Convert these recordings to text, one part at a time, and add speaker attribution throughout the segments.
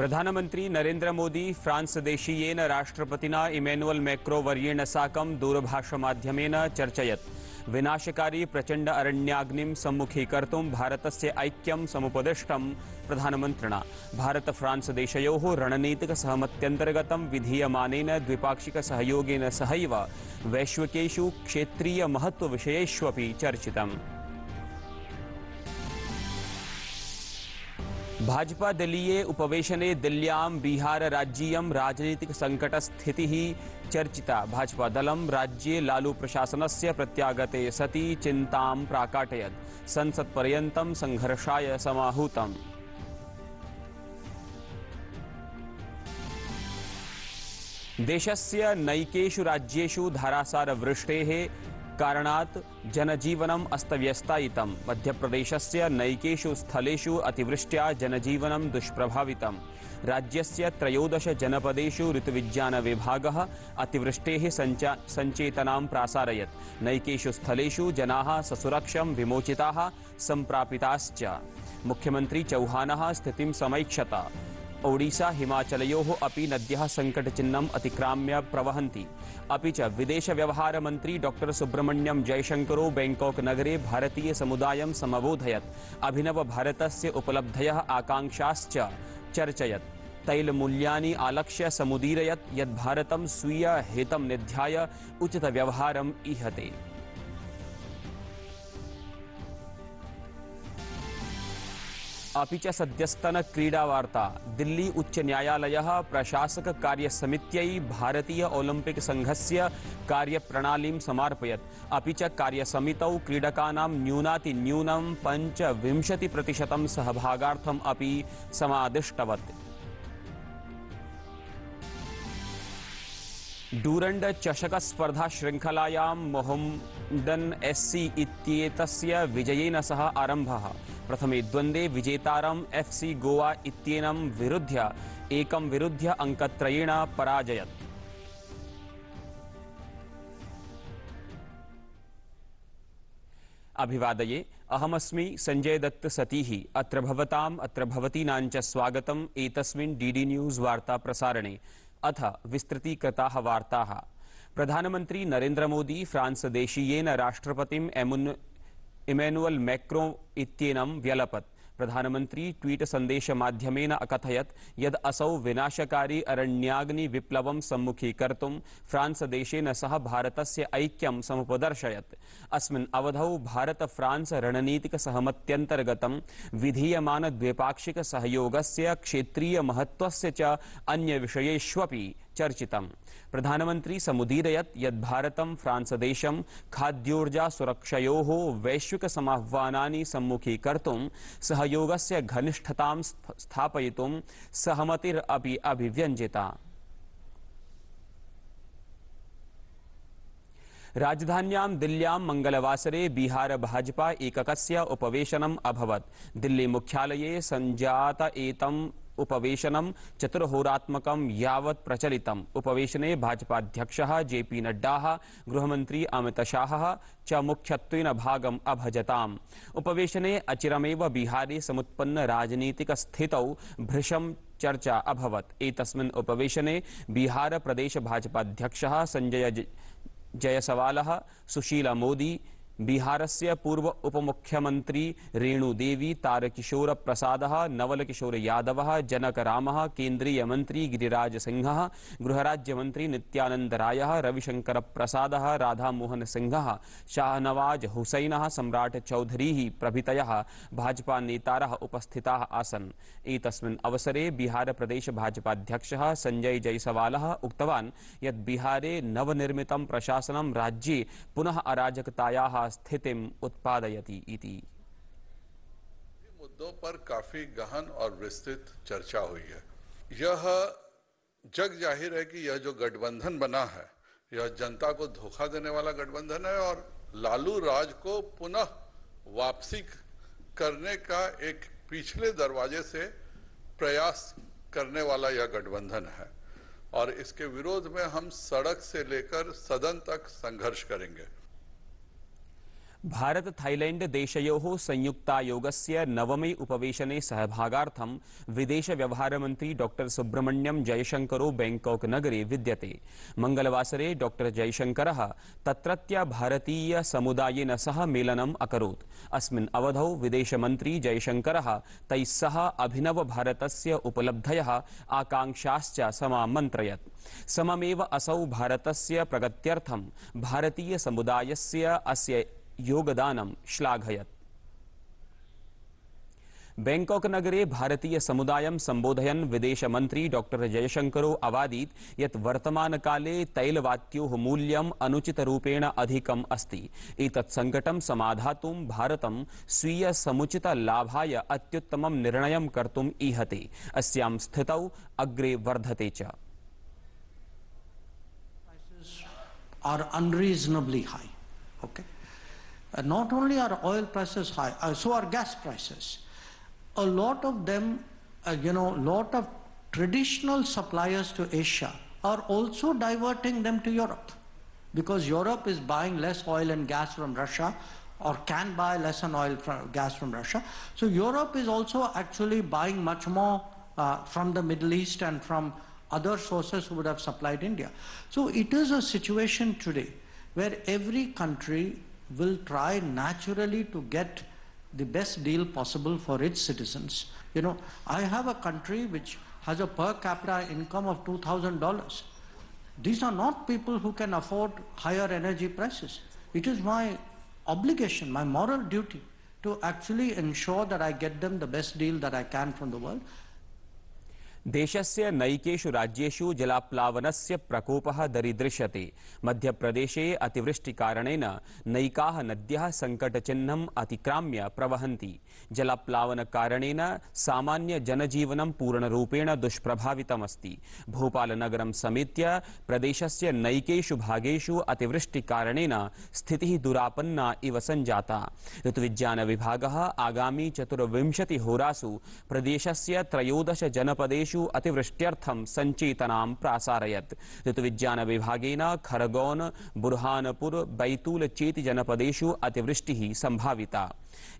Speaker 1: Narendra Modi France देशीय राष्ट्रपति Emmanuel macro macro વર્યેણ दूरभाष मध्यम ચર્ચયત विनाशकारी प्रचंड अरण्याग्निम सम्मुखीकर्तुं भारतस्य ऐक्यं समुपदिष्टं प्रधानमन्त्रिणा भारत फ्रांस देशो रणनीतिक सहमतर्गत विधीयम द्विपाक्षिक सहयोगेन सहैव वैश्विकेषु क्षेत्रीय महत्व विषय चर्चितम् भाजपा दलीय उपवेशने दिल्ल्यां स्थिति ही चर्चिता भाजपादलं राज्ये लालूप्रशासनस्य प्रत्यागते सति चिन्तां प्राकाटयत् संसत्पर्यन्तं सङ्घर्षाय समाहूतम् देशस्य नैकेषु राज्येषु धारासारवृष्टेः मध्य प्रदेश अस्तव्यस्तायितं मध्यप्रदेशस्य नैकेषु जनजीवन अतिवृष्ट्या राज्य दुष्प्रभावितं राज्यस्य त्रयोदशजनपदेषु ऋतुविज्ञानविभागः अतिवृष्टेः सञ्चा सञ्चेतनां प्रसारयत नैकेषु स्थलेषु जनाः ससुरक्षं विमोचिता सम्प्रापिताश्च मुख्यमंत्री चौहान स्थित समीक्षता ओडिशा हिमाचलो अपि नद्य सङ्कटचिह्नम् अतिक्राम्य प्रवहन्ति अपि च मंत्री डॉक्टर सुब्रमण्यम जयशङ्करो अभिनव भारत से उपलब्धय उपलब्धयः आकाङ्क्षाश्च तैल तैलमूल्यानि आलक्ष्य समुदीरयत् स्वीय हेतम निध्याय उचित व्यवहारम ईहते अपि क्रीडा सद्यस्तनक्रीडावार्ता दिल्ली उच्च न्यायालय उच्चन्यायालयः प्रशासककार्यसमित्यै भारतीय ओलंपिक संघ ओलिम्पिक् सङ्घस्य कार्यप्रणालीं समार्पयत् अपि क्रीडकाना न्यूनातिन्यून पंच विंशति प्रतिशत सहभागार्थम् अपि डूरंड चषक स्पर्धा श्रृंखलायां मोहम्मदन् एस सी इत्येतस्य विजयन सह आरंभ प्रथमे द्वंदे विजेता एफ सी गोवा इत्येनं विरुध्य एकं विरुध्य अङ्कत्रयेण पराजयत् अभिवादये अहमस्मि संजय दत्त सती अत्र भवताम् अत्र भवतीनाञ्च स्वागतम् एतस्मिन् डीडी न्यूज वार्ता प्रसारणे अथ विस्तृतीकृताः वार्ताः नरेन्द्र मोदी फ्रांस देशीयेन राष्ट्रपतिम् इमेनुअल मैक्रो इतन व्यलपत प्रधानमंत्री ट्वीट संदेश माध्यमेन अकथयत यद असौ विनाशकारी अरण्याग्नि विप्लव सम्मुखीकर्तुं फ्रांस देशेन सह भारत ऐक्यम समुपदर्शयत् अस्वध भारत फ्रांस रणनीतिक सहमत्यन्तर्गतं विधीयमान द्विपाक्षिक से क्षेत्रीय महत्व से अन्य विषयेष्वपि प्रधानमंत्री भारत फ्रांस समुदीरयत् खाद्योर्जा भारतं वैश्विक खाद्योर्जासुरक्षयोः सम्मीकर्त सहयोग से घनिष्ठता स्थापय सहमतिरपि अभिव्यञ्जिता राजधान्यां दिल्ल्यां मंगलवासरे बिहार भाजपा एककस्य उपवेशनम् अभवत् दिल्ली मुख्यालये संजात एतम् उपवेशनं चतुर्होरात्मकं यावत् प्रचलित उपवेशने अध्यक्ष जेपी गृहमंत्री अमित शाह च मुख्य भागम अभजता उपवेशने अचिरमेव बिहारे समुत्पन्न राजनीतिकस्थितौ भृशं चर्चा अभवत एतस्मिन् उपवेशने बिहार प्रदेश अध्यक्ष संजय जयसवाल सुशील मोदी बिहार से पूर्व उप मुख्यमंत्री रेणुदेवी तारकिशोर प्रसाद यादव जनक राम मंत्री नवलकिशोरयादवः सिंह गृहराज्यमंत्री गिरिराजसिंहः रविशंकर प्रसाद राधामोहन सिंह शाहनवाज हुसैन चौधरी सम्राट् प्रभृत भाजपा नेता उपस्थिताः आसन एक अवसरे बिहारप्रदेशभाजपाध्यक्षः संजय जयसवाल उक्तवान् यद बिहारे नवनिर्मित प्रशासन राज्य पुनः अराजकताया स्थिति उत्पादयती मुद्दों पर काफी गहन और विस्तृत चर्चा हुई है यह जग जाहिर है कि यह जो गठबंधन बना है यह जनता को धोखा देने वाला गठबंधन है और लालू राज को पुनः वापसी करने का एक पिछले दरवाजे से प्रयास करने वाला यह गठबंधन है और इसके विरोध में हम सड़क से लेकर सदन तक संघर्ष करेंगे भारत थाईलैंड देशयोः संयुक्तायोगस्य नवमे उपवेशने सहभागार्थं मंत्री डॉक्टर सुब्रमण्यम जयशंकरो बैंकॉक नगरे विद्यते मंगलवासरे डॉक्टर जयशंकर तत्रत्य भारतीय समुदायेन सह मेलनम अकरोत् अस्मिन् अवधौ विदेश मंत्री तैः सह अभिनव भारतस्य उपलब्धयः आकांक्षाश्च समामन्त्रयत् सममेव असौ भारतस्य प्रगत्यर्थं भारतीय समुदायस्य अस्य योगदानं श्लाघयत् बैंकॉक नगरे भारतीय समुदायं संबोधयन् मंत्री डॉक्टर जयशंकरो अवादीत् यत् वर्तमानकाले तैलवात्योः मूल्यम् अनुचितरूपेण अधिकम् अस्ति एतत् सङ्कटं समाधातुं भारतं स्वीय समुचित लाभाय अत्युत्तमं निर्णयं कर्तुम् ईहते अस्यां स्थितौ अग्रे वर्धते च are unreasonably high okay And uh, not only are oil prices high, uh, so are gas prices. A lot of them, uh, you know, lot of traditional suppliers to Asia are also diverting them to Europe because Europe is buying less oil and gas from Russia or can buy less and oil from, gas from Russia. So Europe is also actually buying much more uh, from the Middle East and from other sources who would have supplied India. So it is a situation today where every country will try naturally to get the best deal possible for its citizens. You know, I have a country which has a per capita income of $2,000. These are not people who can afford higher energy prices. It is my obligation, my moral duty to actually ensure that I get them the best deal that I can from the world. देशस्य नैकेषु राज्येषु जलाप्लावनस्य प्रकोपः दरीदृश्यते मध्यप्रदेशे अतिवृष्टिकारणेन नैकाः नद्यः सङ्कटचिह्नम् अतिक्राम्य प्रवहन्ति जलाप्लावनकारणेन सामान्यजनजीवनं पूर्णरूपेण दुष्प्रभावितमस्ति भोपालनगरं समेत्य प्रदेशस्य नैकेषु भागेषु अतिवृष्टिकारणेन स्थितिः दुरापन्ना इव सञ्जाता ऋतुविज्ञानविभागः आगामि चतुर्विंशतिहोरासु प्रदेशस्य त्रयोदश जनपदेषु अतिवृष्ट्यर्थ संचेतना प्रसारयत ऋतु विज्ञान विभाग खरगोन बुरहानपुर बैतूल चेति जनपदेषु अतिवृष्टि संभाविता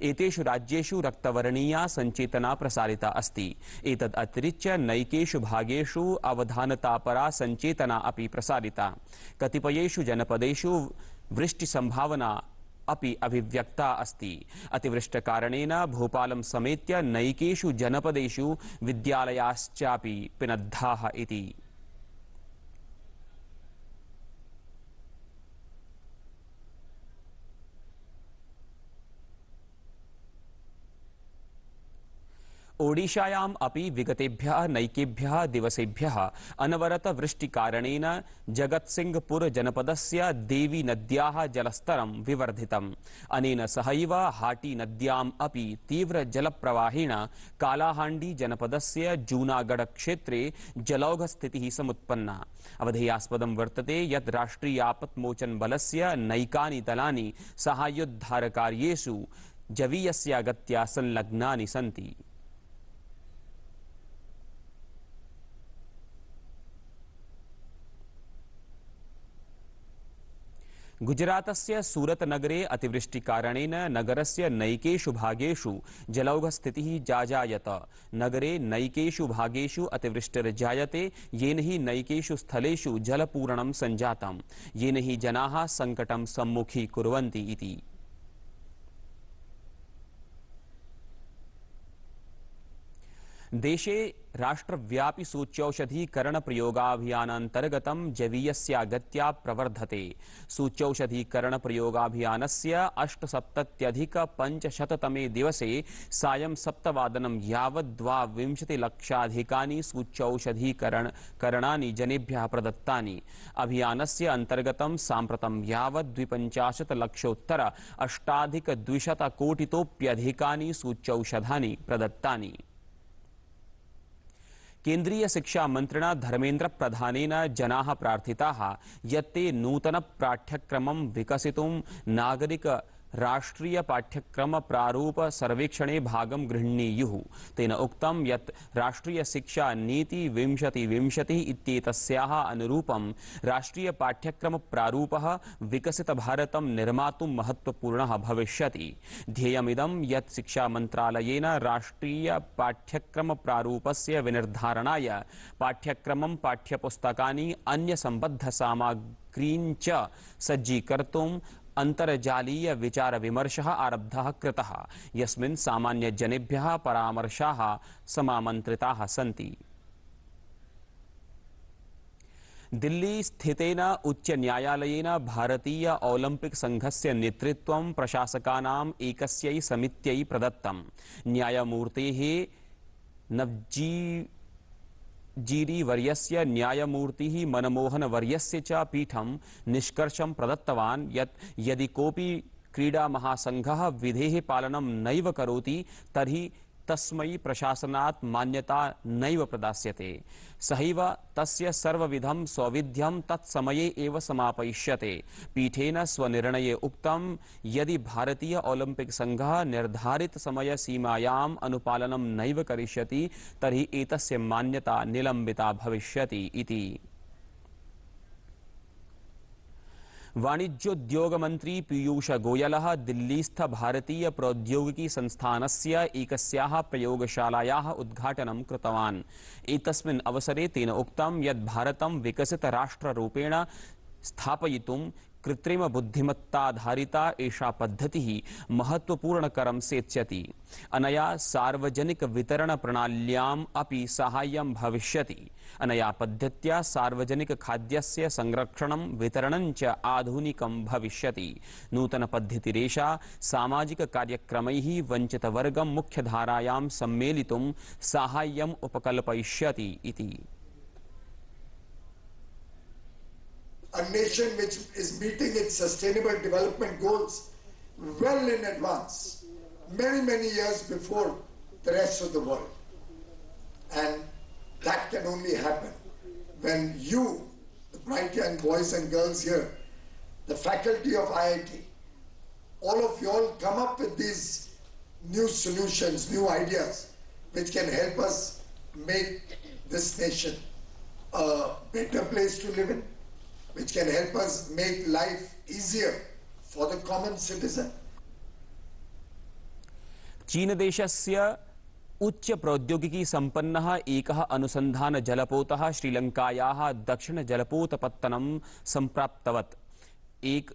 Speaker 1: एतेषु राज्येषु रक्तवर्णीया संचेतना प्रसारिता अस्ति एतद् अतिरिच्य नैकेषु भागेषु अवधानतापरा संचेतना अपि प्रसारिता कतिपयेषु जनपदेषु वृष्टिसम्भावना अपि अभिव्यक्ता अस्ति अतिवृष्टकारणेन भोपालं समेत्य नैकेषु जनपदेषु विद्यालयाश्चापि पिनद्धाः इति ओडिशायाम् अपि विगतेभ्यः नैकेभ्यः दिवसेभ्यः अनवरतवृष्टिकारणेन जगत्सिंहपुर जनपदस्य देवीनद्याः जलस्तरं विवर्धितम् अनेन सहैव हाटीनद्याम् अपि तीव्रजलप्रवाहेण कालाहाण्डी जनपदस्य जूनागढक्षेत्रे जलौघस्थितिः समुत्पन्ना अवधेयास्पदं वर्तते यत् राष्ट्रियापत्मोचनबलस्य नैकानि दलानि साहाय्योद्धारकार्येषु जवीयस्यागत्या संलग्नानि सन्ति गुजरात सूरत नगरे अतिवृष्टि कारण नगर से नैकेषु भागेषु जलौघस्थितिः जायत नगरे नैकेषु भागेषु अतिवृष्टिर्जाते येन ही नैकेषु स्थलेषु जलपूरण संजात येन ही जना सङ्कटं सम्मुखीकुर्वन्ति इति देशे राष्ट्रव्यापी राष्ट्रव्यापि सूच्यौषधीकरणप्रयोगाभियानान्तर्गतं जवीयस्यागत्या प्रवर्धते सूच्यौषधीकरण प्रयोगाभियान सूच्यौषधीकरणप्रयोगाभियानस्य अष्टसप्तत्यधिकपञ्चशततमे दिवसे सायं सप्तवादनं यावत् द्वाविंशतिलक्षाधिकानि सूच्यौषधीकरणानि जनेभ्यः प्रदत्तानि अभियानस्य अन्तर्गतं अंतर्गत यावत् द्विपञ्चाशत् लक्षोत्तर अष्टाधिकद्विशतकोटितोप्यधिकानि सूच्यौषधानि प्रदत्तानि केन्द्रीयशिक्षामन्त्रिणा धर्मेन्द्र प्रधान जना प्रार्थिताः ये नूतन पाठ्यक्रम विकसित नागरिक राष्ट्रीय पाठ्यक्रम प्रारूप सर्वेक्षणे भागं गृहणीयु तेन उक्तं ये राष्ट्रीय शिक्षा नीति विंशति विंशति इत्येतस्याः अनुरूपं राष्ट्रीय पाठ्यक्रम प्रारूपः विकसित भारतं निर्मातुं महत्वपूर्णः भविष्यति ध्येयमिदं शिक्षा शिक्षामन्त्रालयेन राष्ट्रीय पाठ्यक्रम प्रारूपस्य विनिर्धारणाय पाठ्यक्रमं पाठ्यपुस्तकानि अन्यसम्बद्धसामग्रीं च सज्जीकर्तुं अंतर्जालीय विचार विमर्श आरब्ध कृत सामान्यजनेभ्यः परामर्शा सामंत्रिता सी दिल्ली स्थितेन उच्चन्यायालयेन भारतीय ओलंपिक संघस्य नेतृत्व प्रशासकानाम् एकस्यै समित्यै प्रदत्तम् न्यायमूर्तेः नवजी जीरीवर्यस्य न्यायमूर्तिः मनमोहनवर्यस्य च पीठम निष्कर्ष प्रदत्तवान यत यदि कोपी क्रीडा क्रीडामहासङ्घः विधे पालनं नैव करोति तरी तस्मै प्रशासनात् मान्यता नैव प्रदास्यते सहैव तस्य सर्वविधं सौविध्यं तत्समये एव समापयिष्यते पीठेन स्वनिर्णये उक्तं यदि भारतीय ओलम्पिक संघः निर्धारित समय सीमायाम् अनुपालनं नैव करिष्यति तर्हि एतस्य मान्यता निलम्बिता भविष्यति इति वाणिज्योद्योग मन्त्री पीयूषगोयलः भारतीय प्रौद्योगिकी संस्थान एक प्रयोगशाला उद्घाटन अवसरे तेन उक्त यद भारत विकसित विकसितराष्ट्ररूपेण स्थापयितुं कृत्रिम कृत्रिमबुद्धिमत्ताधारिता एषा पद्धतिः महत्वपूर्णकरं सेत्स्यति अनया सार्वजनिक वितरण सार्वजनिकवितरणप्रणाल्याम् अपि साहाय्यं भविष्यति अनया पद्धत्या सार्वजनिकखाद्यस्य संरक्षणं वितरणं च आधुनिकं भविष्यति नूतन नूतनपद्धतिरेषा सामाजिककार्यक्रमैः वञ्चितवर्गं मुख्यधारायां सम्मेलितुं साहाय्यम् उपकल्पयिष्यति इति a nation which is meeting its sustainable development goals well in advance, many, many years before the rest of the world. And that can only happen when you, the bright young boys and girls here, the faculty of IIT, all of you all come up with these new solutions, new ideas, which can help us make this nation a better place to live in. which can help us make life easier for the common citizen. चीन चीनदेशस्य उच्च प्रौद्योगिकी संपन्नः एक अनुसंधान जलपोत श्रीलंकाया दक्षिण जलपोतपत्तनं संप्रातवत एक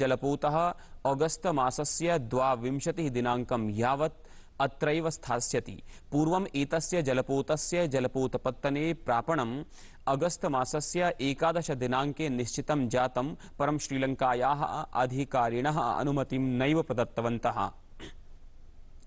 Speaker 1: जलपोत August muscle मासस्य द्वाविंशतिः दिनाङ्कं यावत् अत्रैव स्थास्यति पूर्वम् एतस्य जलपोतस्य जलपोतपत्तने प्रापणम अगस्त प्रापणम् एकादश एकादशदिनाङ्के निश्चितं जातम परम श्रीलङ्कायाः अधिकारिणः अनुमतिं नैव प्रदत्तवन्तः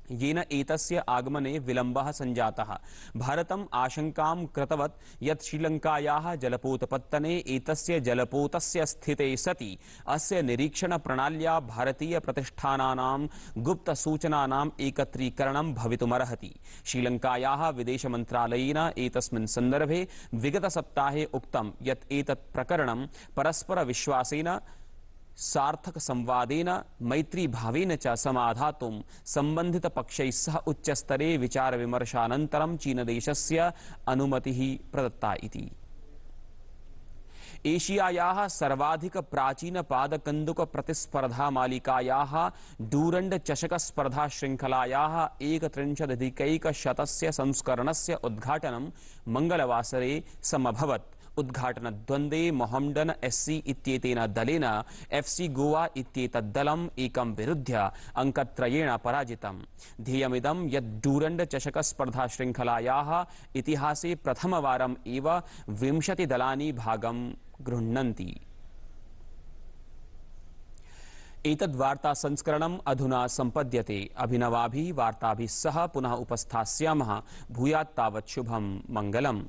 Speaker 1: येन एतस्य आगमने विलम्बः सञ्जातः भारतम् आशङ्कां कृतवत् यत् श्रीलङ्कायाः जलपोतपत्तने एतस्य जलपोतस्य स्थिते सति अस्य निरीक्षणप्रणाल्या भारतीयप्रतिष्ठानानां गुप्तसूचनानाम् एकत्रीकरणं भवितुमर्हति श्रीलङ्कायाः विदेशमन्त्रालयेन एतस्मिन् सन्दर्भे विगतसप्ताहे उक्तं यत् एतत् प्रकरणं परस्परविश्वासेन सार्थक संवादेन मैत्री भाव च समाधातुं संबंधित पक्ष सह उच्चस्तरे विचार देश से अमति प्रदत्ता इति सर्वाधिक प्राचीन पादकंदुक प्रतिस्पर्धा मलिकाया डूरंड चषक स्पर्धा श्रृङ्खलायाः एकत्रिंशदधिकैकशतस्य संस्करणस्य उद्घाटन मंगलवासरे समभवत् उद्घाटन उद्घाटनद्वन्द्वे मोहम्डन एससी इत्येतेन दलेन एफसी गोवा इत्येतद्दलम् एकं विरुध्य अङ्कत्रयेण पराजितम् ध्येयमिदं यत् डूरण्ड चषकस्पर्धाशृङ्खलायाः इतिहासे प्रथमवारम् एव विंशतिदलानि भागं गृह्णन्ति एतद्वार्ता संस्करणम् अधुना सम्पद्यते अभिनवाभिः वार्ताभिः सह पुनः उपस्थास्यामः भूयात् तावत् शुभं मङ्गलम्